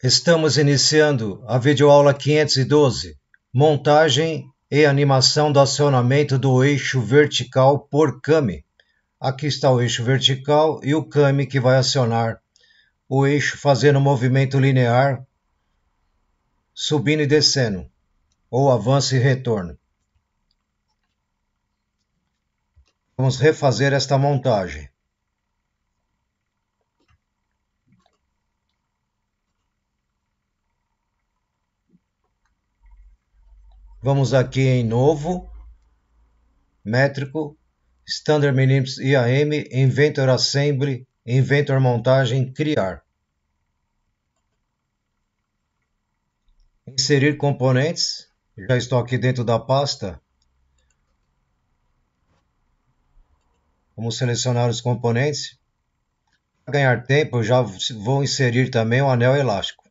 Estamos iniciando a videoaula 512, montagem e animação do acionamento do eixo vertical por CAMI. Aqui está o eixo vertical e o CAMI que vai acionar o eixo fazendo movimento linear, subindo e descendo, ou avanço e retorno. Vamos refazer esta montagem. Vamos aqui em novo, métrico, Standard Minimps IAM, Inventor Assembly, Inventor Montagem, Criar. Inserir componentes, já estou aqui dentro da pasta. Vamos selecionar os componentes. Para ganhar tempo, eu já vou inserir também o anel elástico.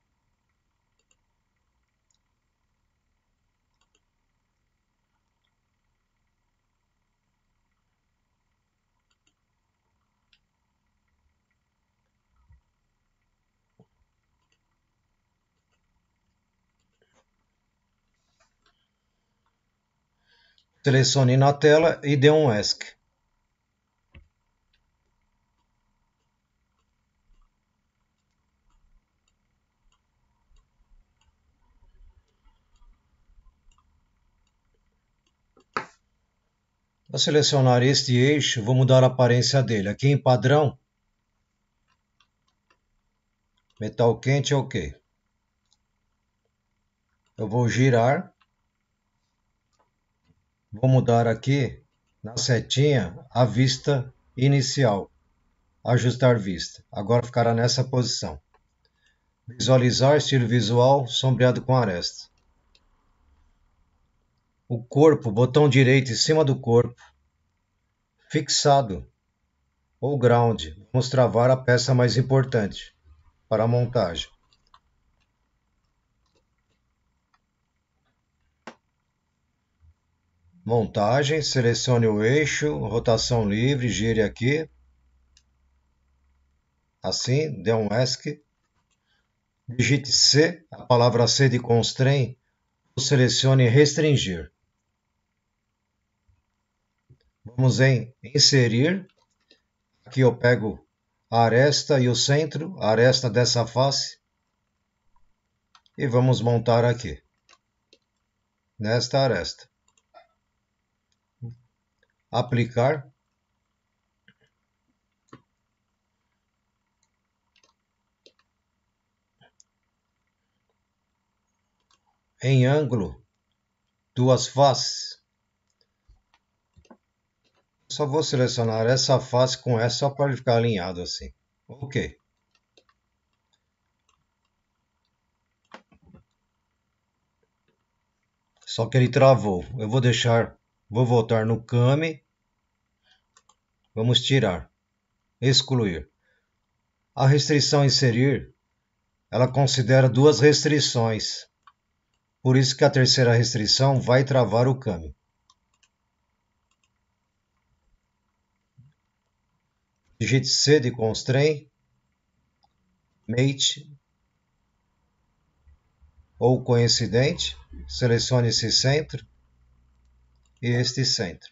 Selecione na tela e dê um ESC. Para selecionar este eixo, vou mudar a aparência dele. Aqui em padrão, metal quente é ok. Eu vou girar Vou mudar aqui na setinha a vista inicial. Ajustar vista. Agora ficará nessa posição. Visualizar estilo visual sombreado com aresta. O corpo, botão direito em cima do corpo, fixado ou ground. Vamos travar a peça mais importante para a montagem. montagem, selecione o eixo, rotação livre, gire aqui. Assim, dê um ESC. Digite C, a palavra C de constrain, selecione restringir. Vamos em inserir. Aqui eu pego a aresta e o centro, a aresta dessa face. E vamos montar aqui, nesta aresta aplicar em ângulo duas faces. Só vou selecionar essa face com essa só para ele ficar alinhado assim. Ok. Só que ele travou. Eu vou deixar Vou voltar no Kame. Vamos tirar. Excluir. A restrição inserir, ela considera duas restrições. Por isso que a terceira restrição vai travar o Kame. Digite C de constrain. Mate ou coincidente, selecione esse centro este centro.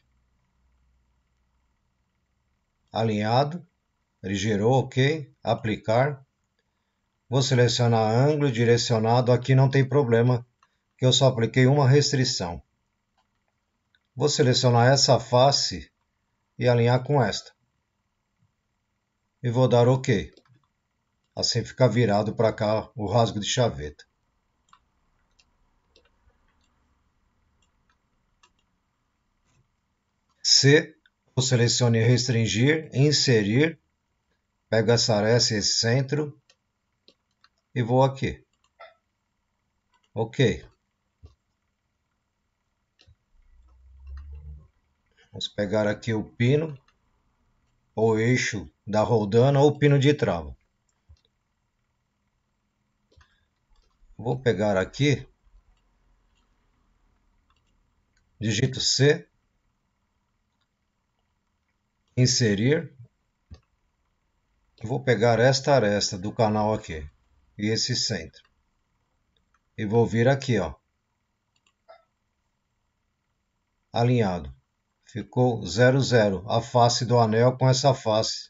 Alinhado, girou OK, aplicar. Vou selecionar ângulo direcionado, aqui não tem problema, que eu só apliquei uma restrição. Vou selecionar essa face e alinhar com esta. E vou dar OK. Assim fica virado para cá o rasgo de chaveta. C, eu selecione restringir, inserir, pego essa área, esse centro e vou aqui. Ok. Vamos pegar aqui o pino, ou eixo da roldana, ou pino de trava. Vou pegar aqui, digito C, inserir, vou pegar esta aresta do canal aqui e esse centro e vou vir aqui, ó, alinhado. Ficou 00, a face do anel com essa face.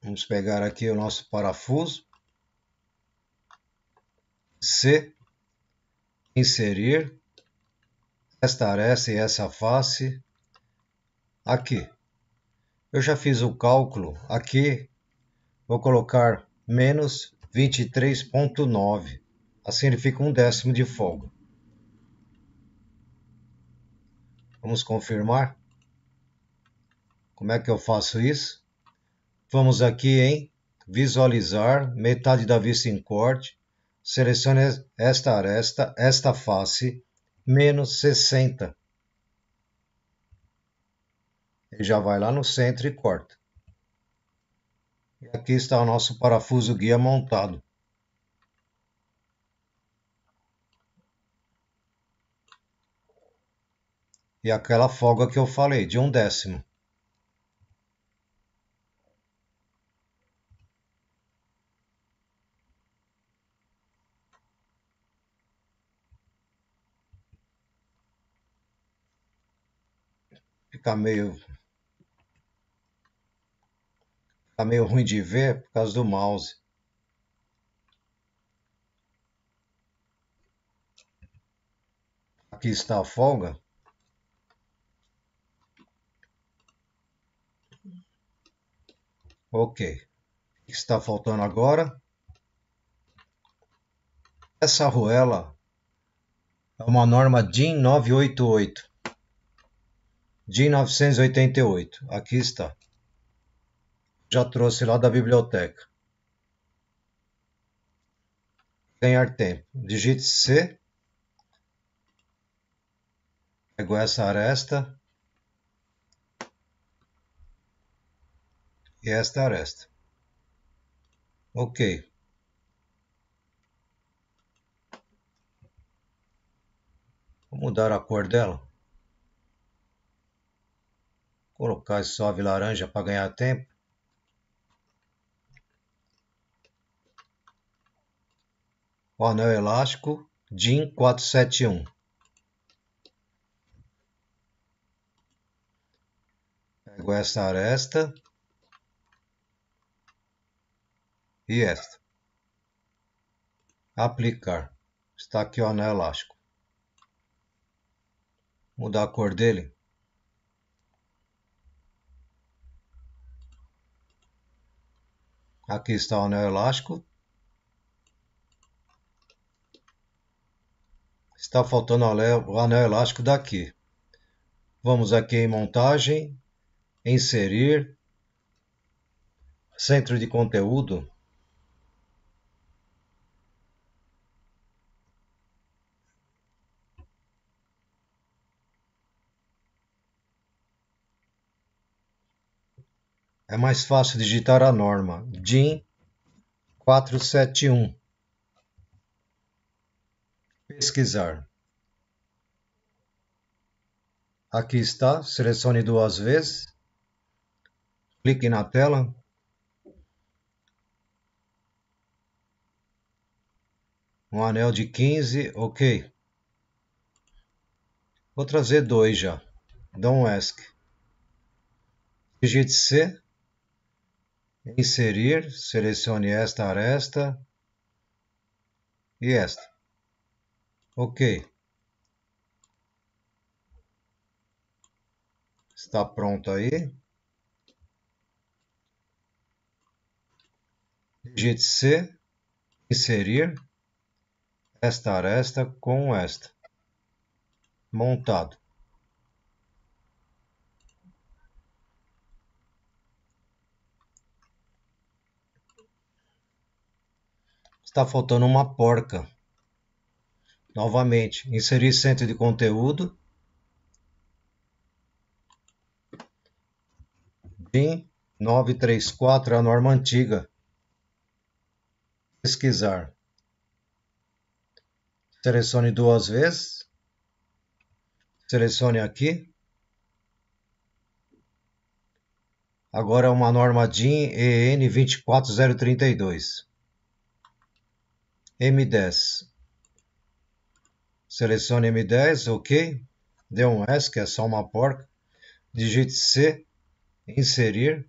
Vamos pegar aqui o nosso parafuso. C inserir esta aresta e essa face aqui. Eu já fiz o cálculo aqui, vou colocar menos 23.9, assim ele fica um décimo de folga. Vamos confirmar. Como é que eu faço isso? Vamos aqui em visualizar, metade da vista em corte, selecione esta aresta, esta face, menos 60. e já vai lá no centro e corta. E aqui está o nosso parafuso guia montado. E aquela folga que eu falei, de um décimo. fica meio fica tá meio ruim de ver por causa do mouse. Aqui está a folga. Ok. O que está faltando agora? Essa arruela é uma norma DIN 988 de 1988. Aqui está. Já trouxe lá da biblioteca. Ganhar tempo. Digite C. Pego essa aresta. E esta aresta. Ok. Vou mudar a cor dela. Colocar esse salve laranja para ganhar tempo. o anel elástico, DIN 471. Pego essa aresta. E esta. Aplicar. Está aqui o anel elástico. Mudar a cor dele. Aqui está é o anel elástico. Está faltando o anel, elástico daqui. Vamos aqui em montagem, inserir, centro de conteúdo. é mais fácil digitar a norma DIN 471. Pesquisar. Aqui está, selecione duas vezes, clique na tela. Um anel de 15, ok. Vou trazer dois já. Don't ask. Digite C Inserir, selecione esta aresta e esta. Ok. Está pronto aí. Digite C, inserir esta aresta com esta. Montado. está faltando uma porca. Novamente, inserir centro de conteúdo. BIM 934 é a norma antiga. Pesquisar. Selecione duas vezes. Selecione aqui. Agora é uma norma DIN EN 24032. M10. Selecione M10, OK. Dê um S, que é só uma porca. Digite C, inserir.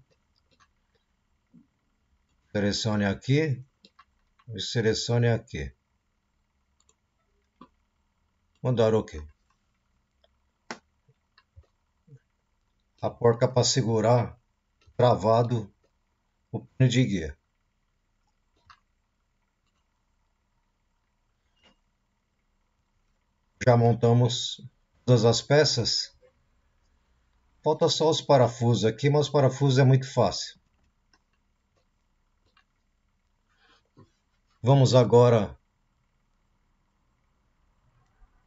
Selecione aqui e selecione aqui. Mandar OK. A porca para segurar travado o pino de guia. Já montamos todas as peças. Falta só os parafusos aqui, mas os parafusos é muito fácil. Vamos agora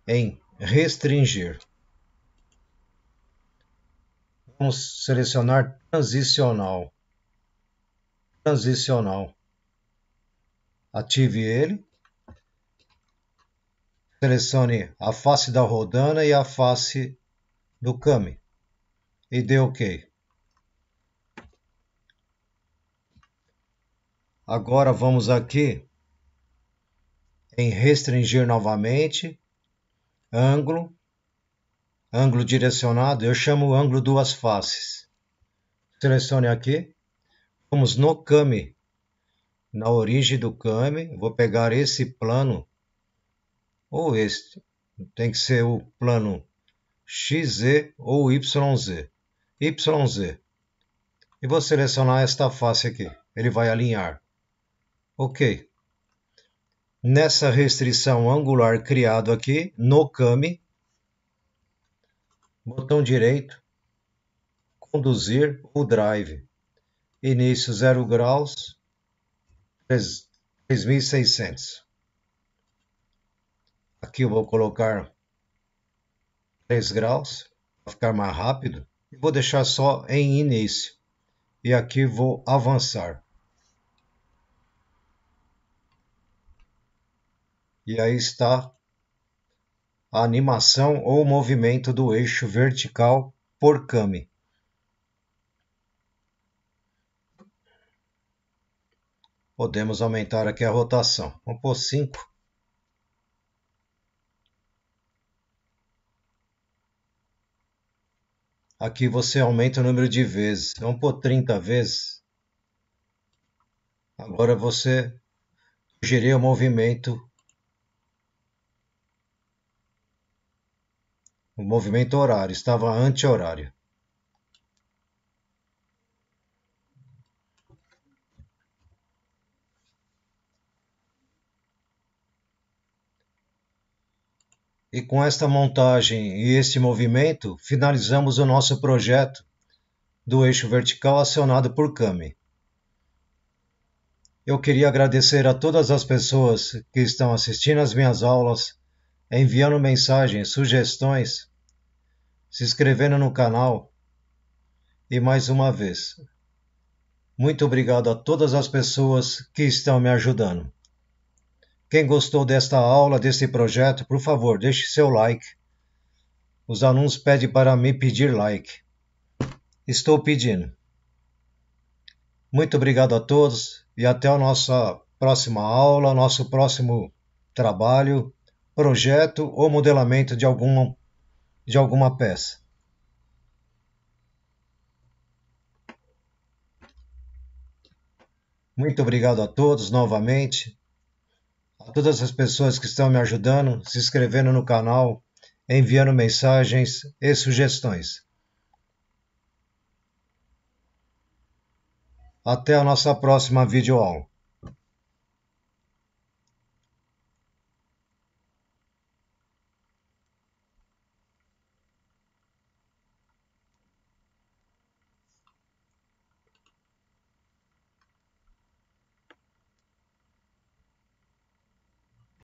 em restringir. Vamos selecionar transicional. Transicional. Ative ele selecione a face da rodana e a face do Kami e dê OK. Agora vamos aqui em restringir novamente, ângulo, ângulo direcionado, eu chamo ângulo duas faces. Selecione aqui, vamos no Kami, na origem do Kami, vou pegar esse plano ou este. Tem que ser o plano XZ ou YZ. YZ. E vou selecionar esta face aqui. Ele vai alinhar. Ok. Nessa restrição angular criado aqui, no Kami, botão direito, conduzir o drive. Início 0 graus, 3600. Aqui eu vou colocar 3 graus para ficar mais rápido. E vou deixar só em início. E aqui vou avançar. E aí está a animação ou movimento do eixo vertical por Kami. Podemos aumentar aqui a rotação. Vamos por 5. Aqui você aumenta o número de vezes. Vamos então, por 30 vezes. Agora você gerir o movimento. O movimento horário. Estava anti-horário. E com esta montagem e este movimento, finalizamos o nosso projeto do eixo vertical acionado por Kami. Eu queria agradecer a todas as pessoas que estão assistindo às minhas aulas, enviando mensagens, sugestões, se inscrevendo no canal. E mais uma vez, muito obrigado a todas as pessoas que estão me ajudando. Quem gostou desta aula, deste projeto, por favor, deixe seu like. Os alunos pedem para me pedir like. Estou pedindo. Muito obrigado a todos e até a nossa próxima aula, nosso próximo trabalho, projeto ou modelamento de alguma, de alguma peça. Muito obrigado a todos novamente a todas as pessoas que estão me ajudando, se inscrevendo no canal, enviando mensagens e sugestões. Até a nossa próxima videoaula.